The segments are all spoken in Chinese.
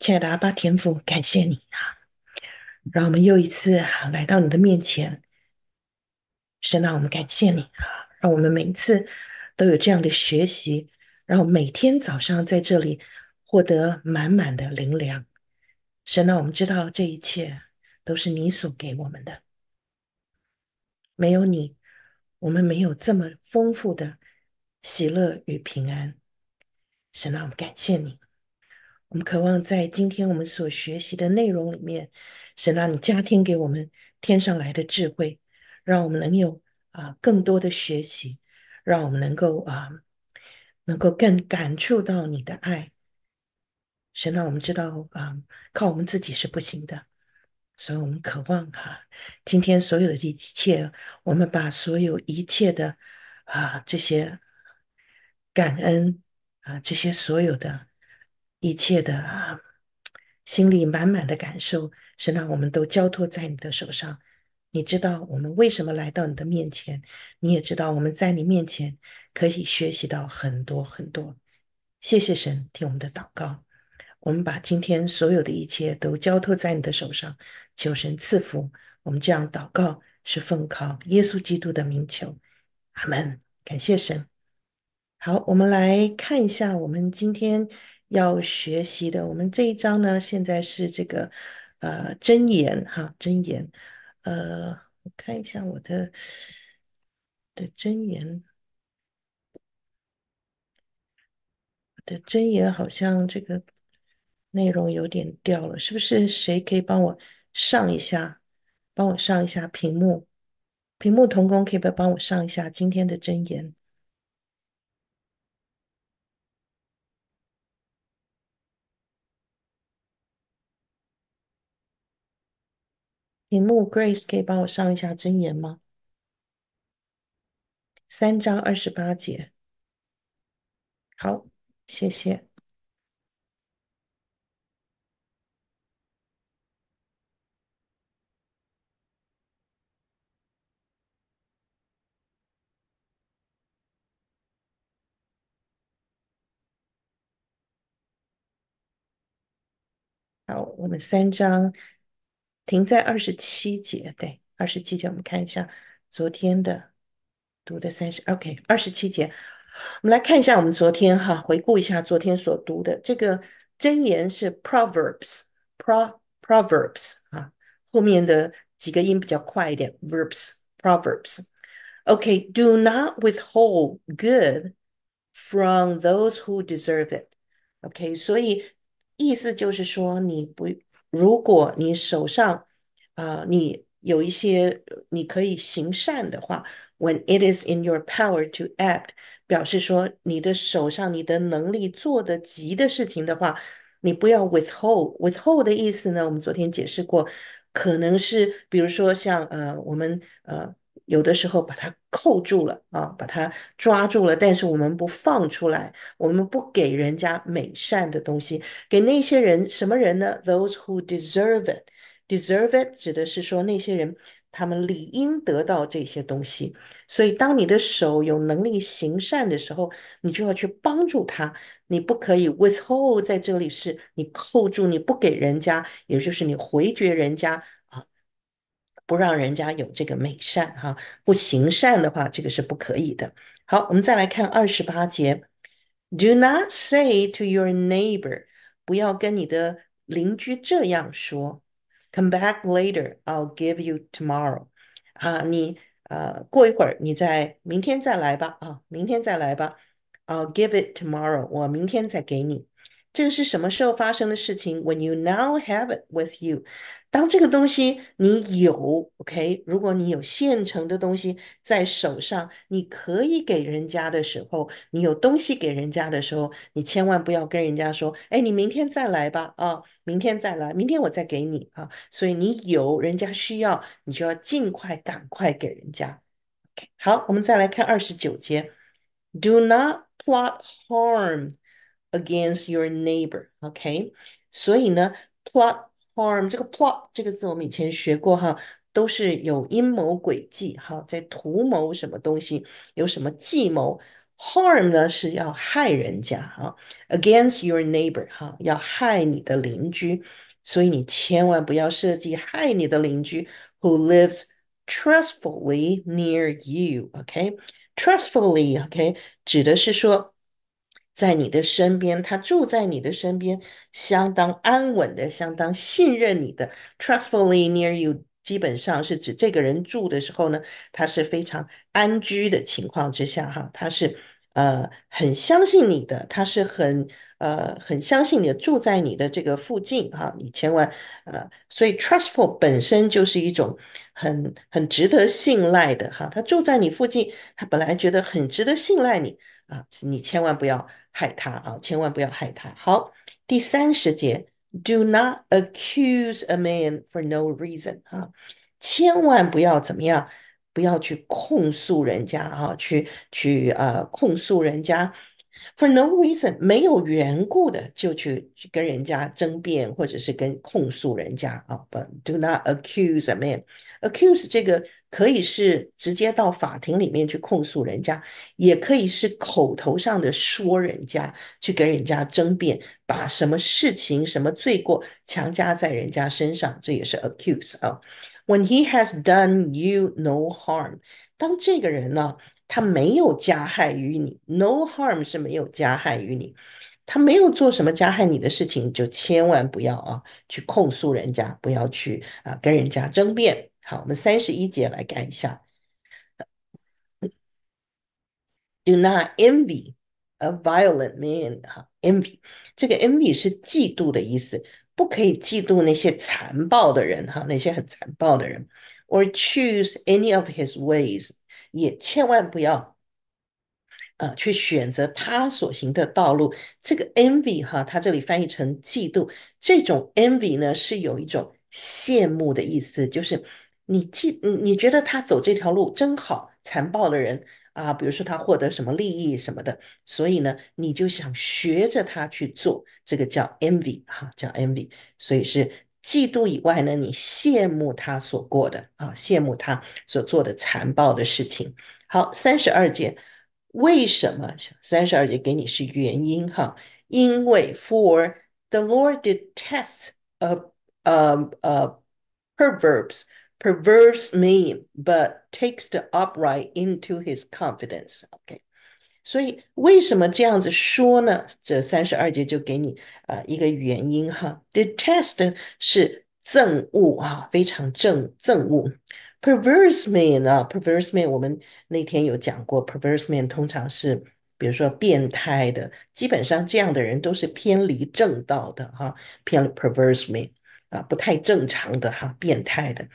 亲爱的阿爸天父，感谢你啊！让我们又一次来到你的面前，神啊，我们感谢你啊！让我们每次都有这样的学习，让我们每天早上在这里获得满满的灵粮。神啊，我们知道这一切都是你所给我们的，没有你，我们没有这么丰富的喜乐与平安。神啊，我们感谢你。我们渴望在今天我们所学习的内容里面，神让你加添给我们天上来的智慧，让我们能有啊更多的学习，让我们能够啊能够更感触到你的爱。神让我们知道啊，靠我们自己是不行的，所以我们渴望哈，今天所有的一切，我们把所有一切的啊这些感恩啊这些所有的。一切的心里满满的感受，是让我们都交托在你的手上。你知道我们为什么来到你的面前？你也知道我们在你面前可以学习到很多很多。谢谢神，听我们的祷告。我们把今天所有的一切都交托在你的手上，求神赐福。我们这样祷告是奉靠耶稣基督的名求，阿门。感谢神。好，我们来看一下，我们今天。要学习的，我们这一章呢，现在是这个，呃，真言哈，真言，呃，我看一下我的的真言，我的真言好像这个内容有点掉了，是不是？谁可以帮我上一下？帮我上一下屏幕，屏幕同工，可以不帮我上一下今天的真言？屏幕 Grace 可以帮我上一下真言吗？三章二十八节，好，谢谢。好，我们三章。停在二十七节，对，二十七节。我们看一下昨天的读的三十，OK，二十七节。我们来看一下，我们昨天哈，回顾一下昨天所读的这个箴言是 Proverbs，Pro Proverbs 啊，后面的几个音比较快一点，verbs Proverbs，OK，Do not withhold good from those who deserve it，OK，所以意思就是说你不。如果你手上，啊，你有一些你可以行善的话，when it is in your power to act，表示说你的手上你的能力做得及的事情的话，你不要 withhold。withhold 的意思呢，我们昨天解释过，可能是比如说像呃，我们呃。有的时候把它扣住了啊，把它抓住了，但是我们不放出来，我们不给人家美善的东西，给那些人什么人呢？Those who deserve it，deserve it 指的是说那些人他们理应得到这些东西。所以当你的手有能力行善的时候，你就要去帮助他，你不可以 withhold，在这里是你扣住，你不给人家，也就是你回绝人家。不让人家有这个美善哈，不行善的话，这个是不可以的。好，我们再来看二十八节，Do not say to your neighbor，不要跟你的邻居这样说。Come back later, I'll give you tomorrow。啊，你呃过一会儿，你再明天再来吧啊，明天再来吧。I'll give it tomorrow，我明天再给你。这个是什么时候发生的事情？When you now have it with you，当这个东西你有，OK，如果你有现成的东西在手上，你可以给人家的时候，你有东西给人家的时候，你千万不要跟人家说：“哎，你明天再来吧，啊，明天再来，明天我再给你啊。”所以你有人家需要，你就要尽快、赶快给人家。OK，好，我们再来看二十九节：Do not plot harm。against your neighbor，OK？、Okay? 所以呢，plot harm 这个 plot 这个字我们以前学过哈，都是有阴谋诡计哈，在图谋什么东西，有什么计谋。harm 呢是要害人家哈，against your neighbor Okay. So, lives trustfully near you，OK？Trustfully，OK，指的是说。在你的身边，他住在你的身边，相当安稳的，相当信任你的。Trustfully near you，基本上是指这个人住的时候呢，他是非常安居的情况之下，哈，他是呃很相信你的，他是很呃很相信你住在你的这个附近，哈，你千万呃，所以 trustful 本身就是一种很很值得信赖的，哈，他住在你附近，他本来觉得很值得信赖你啊，你千万不要。害他啊！千万不要害他。好，第三十节，Do not accuse a man for no reason 啊！千万不要怎么样，不要去控诉人家啊，去去呃控诉人家。For no reason，没有缘故的就去跟人家争辩，或者是跟控诉人家啊。不，do not accuse，a man. a c c u s e 这个可以是直接到法庭里面去控诉人家，也可以是口头上的说人家，去跟人家争辩，把什么事情、什么罪过强加在人家身上，这也是 accuse 啊。When he has done you no harm，当这个人呢？他没有加害于你，no harm 是没有加害于你，他没有做什么加害你的事情，就千万不要啊去控诉人家，不要去啊跟人家争辩。好，我们三十一节来看一下，do not envy a violent man，哈，envy 这个 envy 是嫉妒的意思，不可以嫉妒那些残暴的人，哈，那些很残暴的人，or choose any of his ways。也千万不要，呃，去选择他所行的道路。这个 envy 哈，它这里翻译成嫉妒。这种 envy 呢，是有一种羡慕的意思，就是你嫉，你觉得他走这条路真好。残暴的人啊，比如说他获得什么利益什么的，所以呢，你就想学着他去做。这个叫 envy 哈，叫 envy，所以是。嫉妒以外呢，你羡慕他所过的啊，羡慕他所做的残暴的事情。好，三十二节，为什么？三十二节给你是原因哈，因为 for the Lord detests a a a perverse perverse man, but takes the upright into his confidence. OK，所以为什么这样子说呢？这三十二节就给你啊一个原因哈。Detest 是憎恶哈，非常憎憎恶。Perverse man 啊，perverse man，我们那天有讲过，perverse man 通常是比如说变态的，基本上这样的人都是偏离正道的哈，偏 perverse man 啊，不太正常的哈，变态的。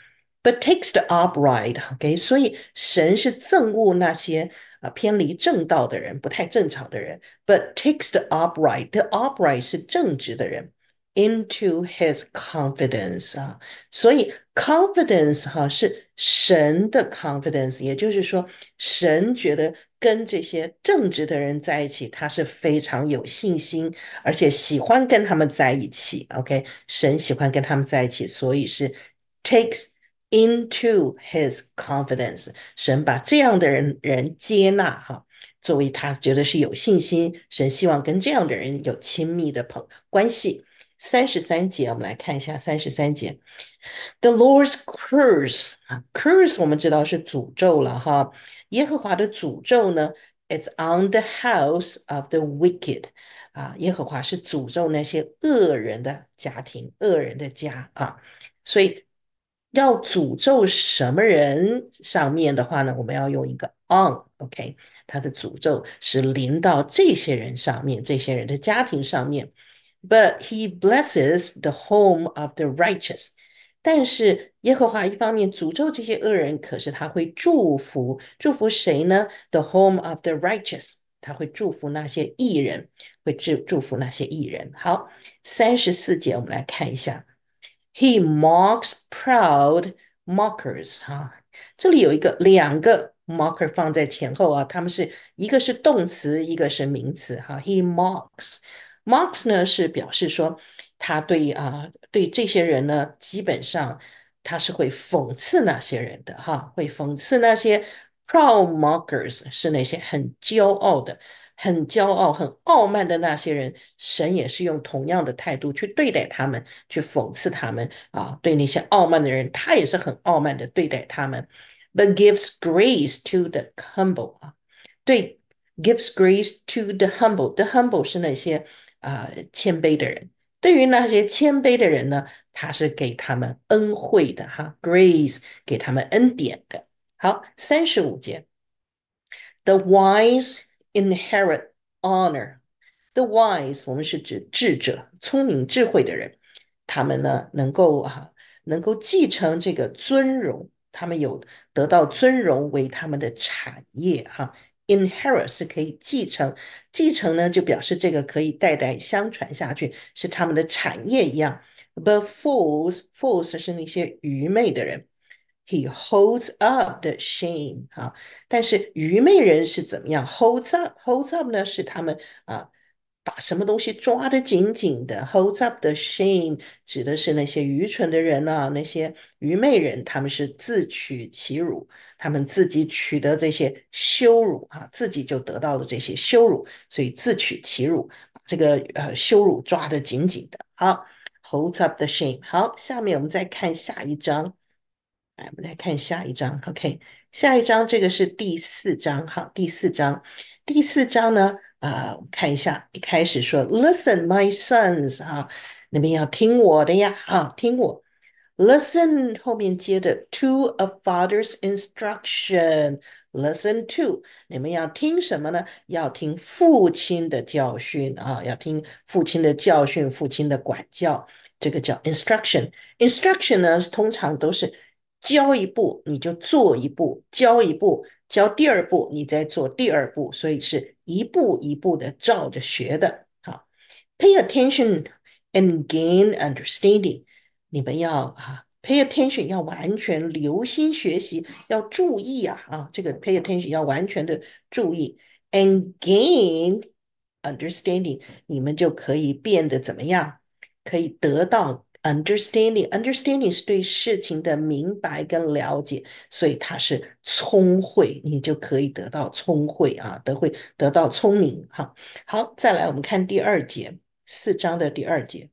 But takes the upright，OK，所以神是憎恶那些。啊，偏离正道的人，不太正常的人，but takes the upright，the upright 是正直的人，into his confidence 啊，所以 confidence 哈是神的 confidence，也就是说，神觉得跟这些正直的人在一起，他是非常有信心，而且喜欢跟他们在一起。OK，神喜欢跟他们在一起，所以是 takes。Into his confidence，神把这样的人人接纳哈，作为他觉得是有信心，神希望跟这样的人有亲密的朋关系。三十三节，我们来看一下三十三节。The Lord's curse c u r s e 我们知道是诅咒了哈。耶和华的诅咒呢？It's on the house of the wicked 啊，耶和华是诅咒那些恶人的家庭、恶人的家啊，所以。要诅咒什么人上面的话呢？我们要用一个 on，OK，它的诅咒是临到这些人上面，这些人的家庭上面。But he blesses the home of the righteous。但是耶和华一方面诅咒这些恶人，可是他会祝福祝福谁呢？The home of the righteous，他会祝福那些义人，会祝祝福那些义人。好，三十四节，我们来看一下。He mocks proud mockers。哈，这里有一个两个 mocker 放在前后啊，他们是一个是动词，一个是名词。哈，He mocks。Mocks 呢是表示说他对啊对这些人呢，基本上他是会讽刺那些人的哈，会讽刺那些 proud mockers 是那些很骄傲的。很骄傲、很傲慢的那些人，神也是用同样的态度去对待他们，去讽刺他们啊。对那些傲慢的人，他也是很傲慢的对待他们。But gives grace to the humble 啊，对，gives grace to the humble。The humble 是那些啊谦卑的人。对于那些谦卑的人呢，他是给他们恩惠的哈，grace 给他们恩典的。好，三十五节，the wise。Inherit honor, the wise 我们是指智者、聪明、智慧的人，他们呢能够啊，能够继承这个尊荣，他们有得到尊荣为他们的产业哈。Inherit 是可以继承，继承呢就表示这个可以代代相传下去，是他们的产业一样。But fools, fools 是那些愚昧的人。He holds up the shame，啊，但是愚昧人是怎么样？holds up holds up 呢？是他们啊，把什么东西抓得紧紧的？holds up the shame 指的是那些愚蠢的人呢？那些愚昧人，他们是自取其辱，他们自己取得这些羞辱，啊，自己就得到了这些羞辱，所以自取其辱，这个呃羞辱抓得紧紧的。好，holds up the shame。好，下面我们再看下一章。来，我们来看下一章。OK，下一章这个是第四章。好，第四章，第四章呢？啊，我们看一下，一开始说，Listen, my sons 啊，你们要听我的呀。啊，听我。Listen 后面接着 to a father's instruction。Listen to，你们要听什么呢？要听父亲的教训啊，要听父亲的教训，父亲的管教。这个叫 instruction。instruction 呢，通常都是。教一步你就做一步，教一步教第二步，你再做第二步，所以是一步一步的照着学的。好，pay attention and gain understanding，你们要啊，pay attention 要完全留心学习，要注意啊啊，这个 pay attention 要完全的注意，and gain understanding，你们就可以变得怎么样？可以得到。Understanding，understanding 是对事情的明白跟了解，所以它是聪慧，你就可以得到聪慧啊，得会得到聪明。哈，好，再来我们看第二节四章的第二节。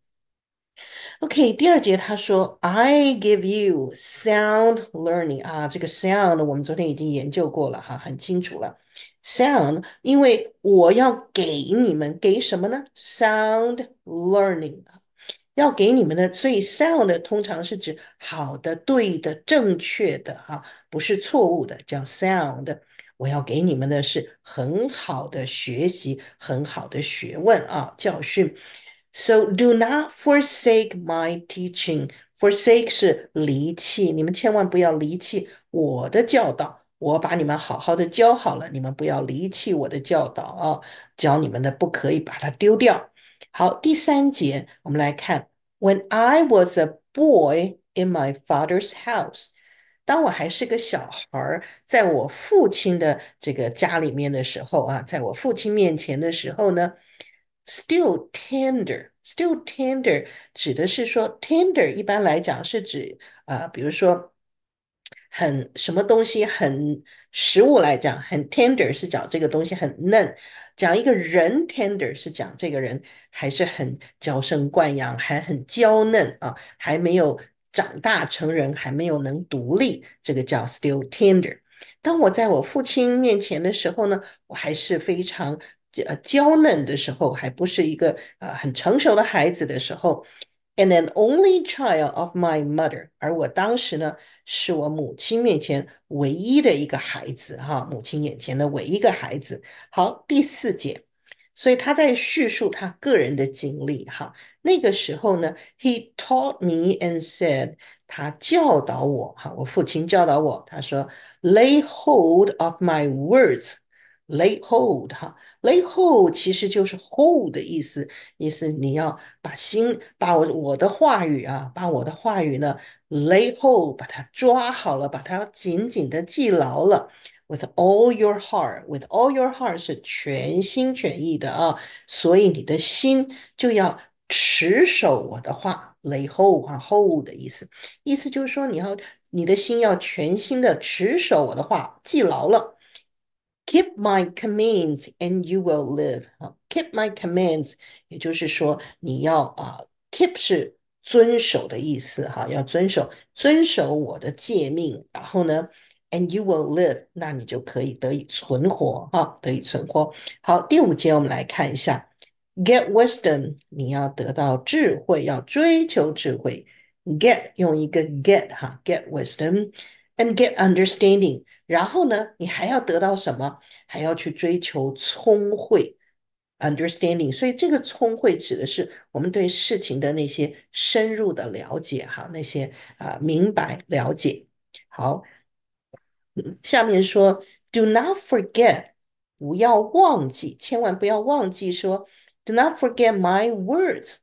OK，第二节他说，I give you sound learning 啊，这个 sound 我们昨天已经研究过了哈，很清楚了。sound，因为我要给你们给什么呢？sound learning 啊。要给你们的，所以 sound 通常是指好的、对的、正确的，哈，不是错误的，叫 sound。我要给你们的是很好的学习、很好的学问啊，教训。So do not forsake my teaching。Forsake 是离弃，你们千万不要离弃我的教导。我把你们好好的教好了，你们不要离弃我的教导啊，教你们的不可以把它丢掉。好，第三节我们来看。When I was a boy in my father's house，当我还是个小孩，在我父亲的这个家里面的时候啊，在我父亲面前的时候呢，still tender，still tender 指的是说，tender 一般来讲是指啊，比如说很什么东西，很食物来讲，很 tender 是讲这个东西很嫩。讲一个人 tender 是讲这个人还是很娇生惯养，还很娇嫩啊，还没有长大成人，还没有能独立，这个叫 still tender。当我在我父亲面前的时候呢，我还是非常呃娇嫩的时候，还不是一个呃很成熟的孩子的时候。and an only child of my mother，而我当时呢，是我母亲面前唯一的一个孩子，哈，母亲眼前的唯一一个孩子。好，第四节，所以他在叙述他个人的经历，哈，那个时候呢，He taught me and said，他教导我，哈，我父亲教导我，他说，Lay hold of my words，Lay hold，哈，lay hold 其实就是 hold 的意思，意思你要把心，把我我的话语啊，把我的话语呢 lay hold，把它抓好了，把它紧紧的记牢了。With all your heart，with all your heart 是全心全意的啊，所以你的心就要持守我的话，lay hold，啊 h o l d 的意思，意思就是说你要，你的心要全心的持守我的话，记牢了。Keep my commands and you will live 啊，Keep my commands，也就是说你要啊，Keep 是遵守的意思哈，要遵守，遵守我的诫命，然后呢，and you will live，那你就可以得以存活哈，得以存活。好，第五节我们来看一下，Get wisdom，你要得到智慧，要追求智慧，Get 用一个 Get 哈，Get wisdom。and get understanding，然后呢，你还要得到什么？还要去追求聪慧，understanding。所以这个聪慧指的是我们对事情的那些深入的了解，哈，那些啊明白了解。好，下面说，do not forget，不要忘记，千万不要忘记说，do not forget my words，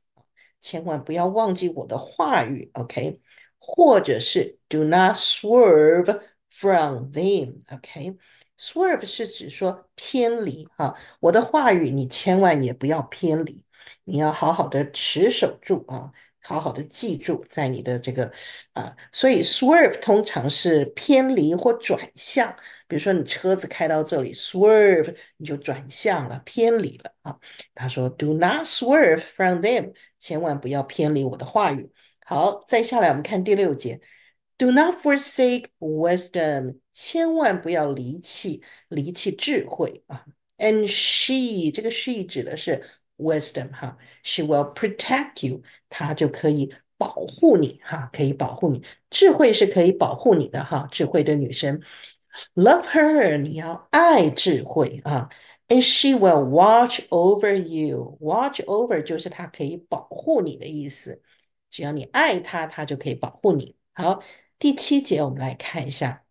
千万不要忘记我的话语。OK。或者是 do not swerve from them，OK，swerve 是指说偏离啊，我的话语你千万也不要偏离，你要好好的持守住啊，好好的记住，在你的这个啊，所以 swerve 通常是偏离或转向。比如说你车子开到这里，swerve 你就转向了，偏离了啊。他说 do not swerve from them，千万不要偏离我的话语。好，再下来我们看第六节，Do not forsake wisdom，千万不要离弃离弃智慧啊。And she 这个 she 指的是 wisdom 哈，she will protect you，她就可以保护你哈，可以保护你，智慧是可以保护你的哈。智慧的女神，Love her，你要爱智慧啊。And she will watch over you，watch over 就是她可以保护你的意思。只要你爱他，他就可以保护你。好，第七节我们来看一下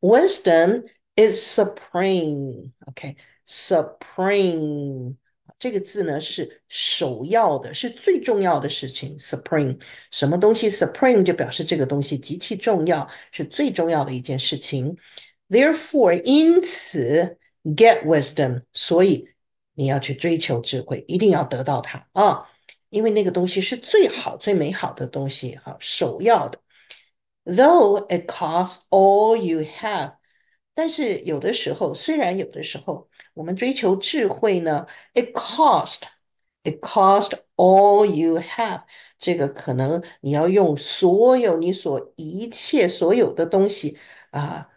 ：Wisdom is supreme. OK, supreme 这个字呢是首要的，是最重要的事情。Supreme 什么东西？Supreme 就表示这个东西极其重要，是最重要的一件事情。Therefore，因此，get wisdom，所以你要去追求智慧，一定要得到它啊。因为那个东西是最好、最美好的东西，哈，首要的。Though it costs all you have，但是有的时候，虽然有的时候我们追求智慧呢，it cost，it cost all you have，这个可能你要用所有你所一切所有的东西啊，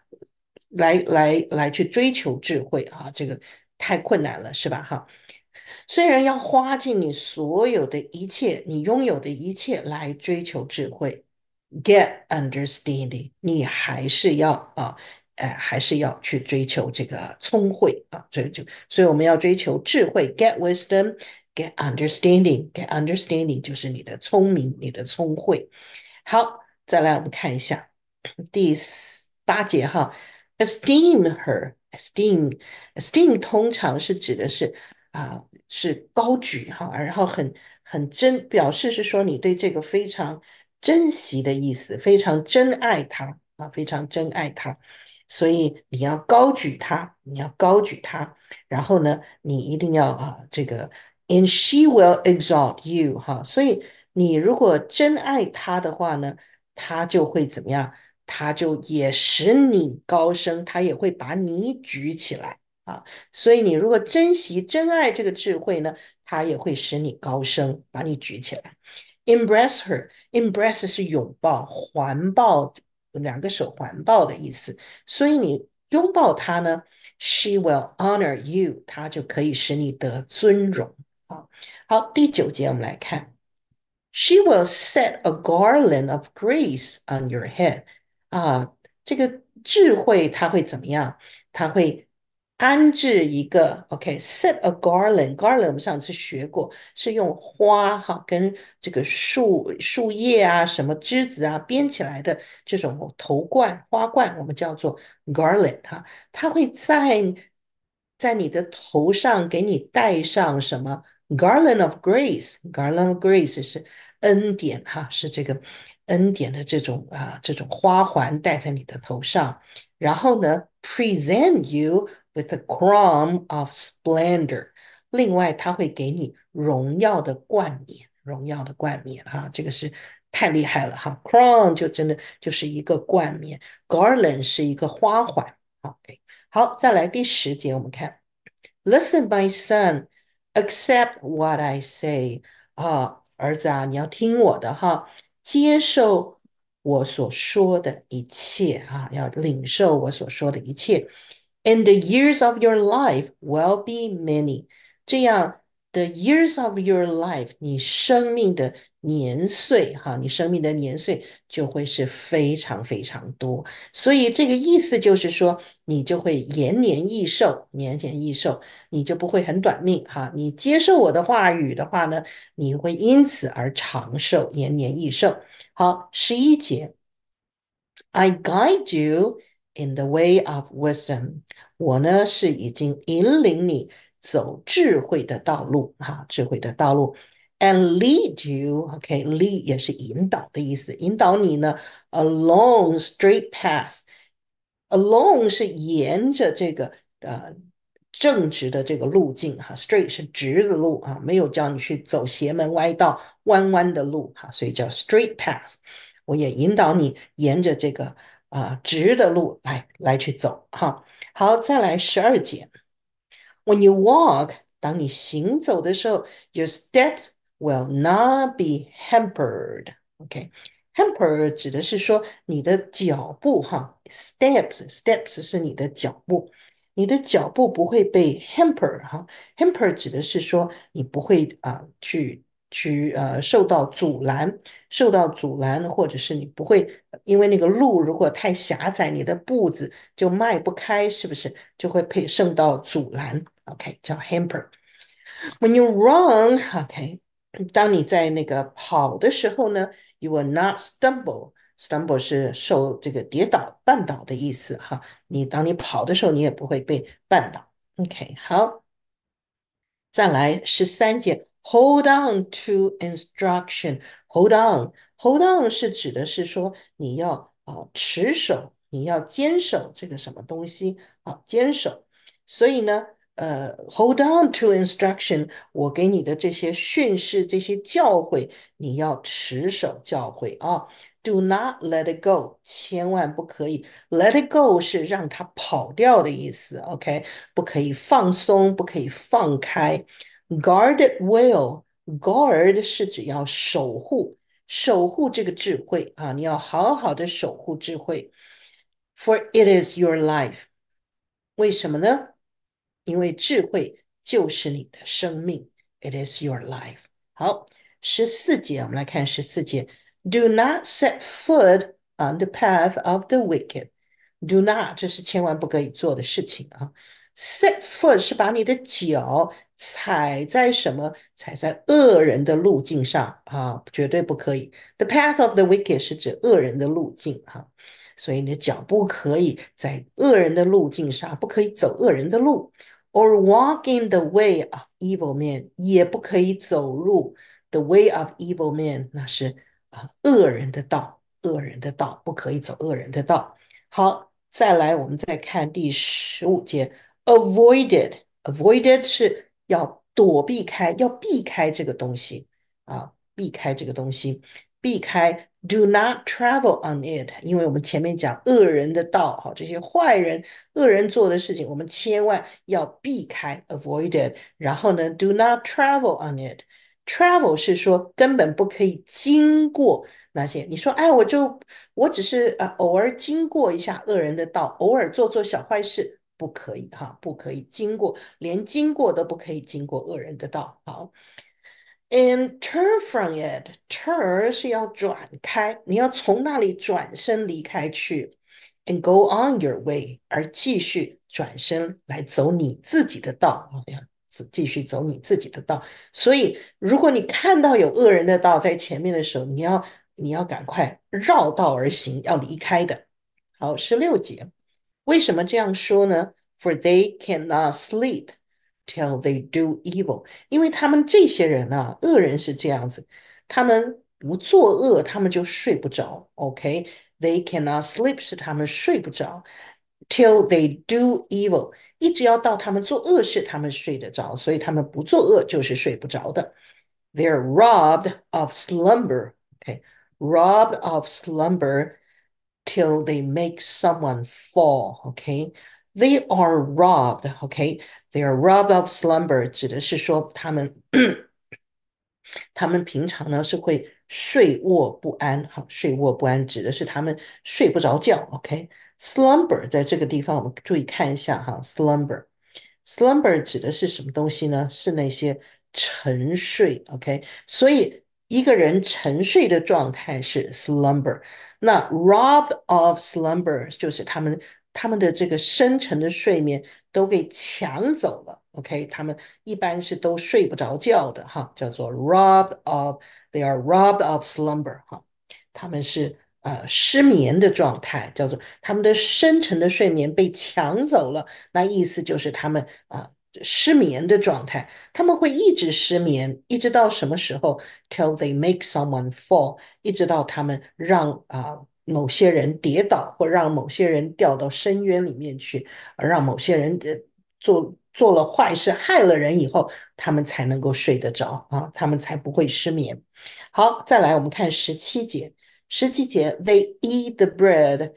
来来来去追求智慧啊，这个太困难了，是吧，哈？虽然要花尽你所有的一切，你拥有的一切来追求智慧，get understanding，你还是要啊，哎，还是要去追求这个聪慧啊，追求，所以我们要追求智慧，get wisdom，get understanding，get understanding 就是你的聪明，你的聪慧。好，再来我们看一下第八节哈，esteem her esteem esteem 通常是指的是。啊，是高举哈，然后很很珍，表示是说你对这个非常珍惜的意思，非常珍爱它啊，非常珍爱它，所以你要高举它，你要高举它，然后呢，你一定要啊，这个 and she will exalt you 哈，所以你如果真爱他的话呢，他就会怎么样？他就也使你高升，他也会把你举起来。啊，所以你如果珍惜、珍爱这个智慧呢，它也会使你高升，把你举起来。Embrace her，embrace 是拥抱、环抱，两个手环抱的意思。所以你拥抱她呢，she will honor you，她就可以使你得尊荣。啊，好，第九节我们来看，she will set a garland of grace on your head。啊，这个智慧它会怎么样？它会。安置一个，OK，set a garland。garland 我们上次学过，是用花哈跟这个树树叶啊、什么枝子啊编起来的这种头冠、花冠，我们叫做 garland 哈。它会在在你的头上给你戴上什么 garland of grace。garland of grace 是恩典哈，是这个恩典的这种啊这种花环戴在你的头上。然后呢，present you。With a crown of splendor，另外他会给你荣耀的冠冕，荣耀的冠冕哈，这个是太厉害了哈。Crown 就真的就是一个冠冕 g a r l a n d 是一个花环。OK，好，再来第十节，我们看，Listen, my son, accept what I say 啊，儿子啊，你要听我的哈，接受我所说的一切啊，要领受我所说的一切。And the years of your life will be many。这样，the years of your life，你生命的年岁，哈，你生命的年岁就会是非常非常多。所以这个意思就是说，你就会延年益寿，年年益寿，你就不会很短命，哈。你接受我的话语的话呢，你会因此而长寿，延年益寿。好，十一节，I guide you。In the way of wisdom，我呢是已经引领你走智慧的道路，哈，智慧的道路，and lead you，OK，lead 也是引导的意思，引导你呢，along straight path，along 是沿着这个呃正直的这个路径，哈，straight 是直的路啊，没有叫你去走邪门歪道、弯弯的路，哈，所以叫 straight path，我也引导你沿着这个。啊，直的路来来去走哈。好，再来十二节。When you walk，当你行走的时候，your steps will not be hampered。OK，hamper 指的是说你的脚步哈，steps，steps 是你的脚步，你的脚步不会被 hamper 哈。hamper 指的是说你不会啊去。去呃受到阻拦，受到阻拦，或者是你不会因为那个路如果太狭窄，你的步子就迈不开，是不是就会被受到阻拦？OK，叫 hamper。When you run，OK，当你在那个跑的时候呢，you will not stumble。Stumble 是受这个跌倒绊倒的意思哈。你当你跑的时候，你也不会被绊倒。OK，好，再来十三节。Hold on to instruction. Hold on. Hold on 是指的是说你要啊持守，你要坚守这个什么东西啊坚守。所以呢，呃，hold on to instruction，我给你的这些训示、这些教诲，你要持守教诲啊。Do not let it go，千万不可以。Let it go 是让它跑掉的意思。OK，不可以放松，不可以放开。Guard it well。Guard 是指要守护，守护这个智慧啊，你要好好的守护智慧。For it is your life。为什么呢？因为智慧就是你的生命。It is your life。好，十四节，我们来看十四节。Do not set foot on the path of the wicked。Do not，这是千万不可以做的事情啊。Set foot 是把你的脚踩在什么？踩在恶人的路径上啊，绝对不可以。The path of the wicked 是指恶人的路径啊，所以你的脚不可以在恶人的路径上，不可以走恶人的路。Or walking the way of e v i l man 也不可以走入 the way of evil man，那是啊恶人的道，恶人的道不可以走恶人的道。好，再来我们再看第十五节，avoided，avoided 是。要躲避开，要避开这个东西啊！避开这个东西，避开。Do not travel on it，因为我们前面讲恶人的道，哈，这些坏人、恶人做的事情，我们千万要避开，avoid it。然后呢，do not travel on it。Travel 是说根本不可以经过那些。你说，哎，我就我只是呃偶尔经过一下恶人的道，偶尔做做小坏事。不可以哈，不可以经过，连经过都不可以经过恶人的道。好，and turn from it，turn 是要转开，你要从那里转身离开去。and go on your way，而继续转身来走你自己的道啊，要继续走你自己的道。所以，如果你看到有恶人的道在前面的时候，你要你要赶快绕道而行，要离开的。好，十六节。为什么这样说呢？For they cannot sleep till they do evil，因为他们这些人啊，恶人是这样子，他们不作恶，他们就睡不着。OK，they、okay? cannot sleep 是他们睡不着，till they do evil，一直要到他们做恶事，他们睡得着，所以他们不作恶就是睡不着的。They're robbed of slumber. OK, robbed of slumber。till they make someone fall. okay? They are robbed. OK, they are robbed of slumber，指的是说他们 他们平常呢是会睡卧不安。哈，睡卧不安指的是他们睡不着觉。OK，slumber 在这个地方我们注意看一下哈，slumber。slumber 指的是什么东西呢？是那些沉睡。OK，所以一个人沉睡的状态是 slumber，那 robbed of slumber 就是他们他们的这个深沉的睡眠都给抢走了，OK，他们一般是都睡不着觉的哈，叫做 robbed of，they are robbed of slumber 哈，他们是呃失眠的状态，叫做他们的深沉的睡眠被抢走了，那意思就是他们啊。失眠的状态，他们会一直失眠，一直到什么时候？Till they make someone fall，一直到他们让啊某些人跌倒，或让某些人掉到深渊里面去，而让某些人做做了坏事，害了人以后，他们才能够睡得着啊，他们才不会失眠。好，再来我们看十七节，十七节 They eat the bread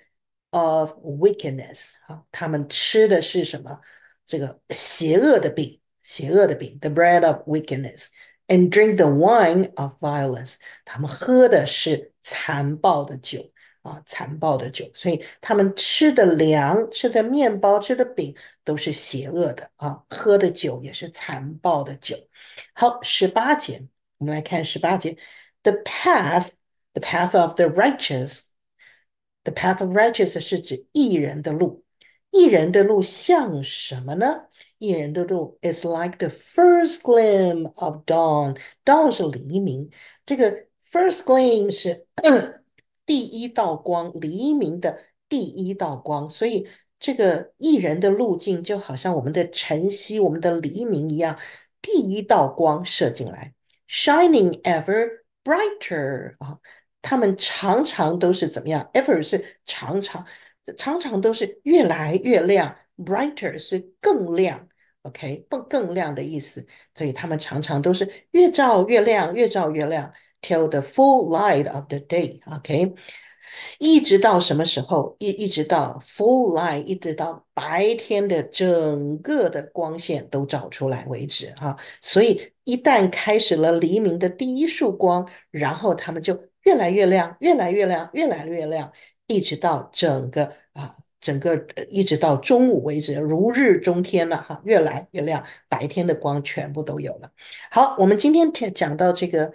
of wickedness，啊，他们吃的是什么？这个邪恶的饼，邪恶的饼，the bread of wickedness，and drink the wine of violence。他们喝的是残暴的酒啊，残暴的酒。所以他们吃的粮，吃的面包，吃的饼都是邪恶的啊，喝的酒也是残暴的酒。好，十八节，我们来看十八节。The path，the path of the righteous，the path of righteous 是指艺人的路。艺人的路像什么呢？艺人的路 is like the first gleam of dawn。dawn 是黎明，这个 first gleam 是 第一道光，黎明的第一道光。所以这个艺人的路径就好像我们的晨曦、我们的黎明一样，第一道光射进来，shining ever brighter。啊，他们常常都是怎么样？ever 是常常。常常都是越来越亮，brighter 是更亮，OK，更更亮的意思。所以他们常常都是越照越亮，越照越亮，till the full light of the day，OK，一直到什么时候？一一直到 full light，一直到白天的整个的光线都照出来为止啊。所以一旦开始了黎明的第一束光，然后他们就越来越亮，越来越亮，越来越亮。一直到整个啊，整个一直到中午为止，如日中天了哈，越来越亮，白天的光全部都有了。好，我们今天讲到这个。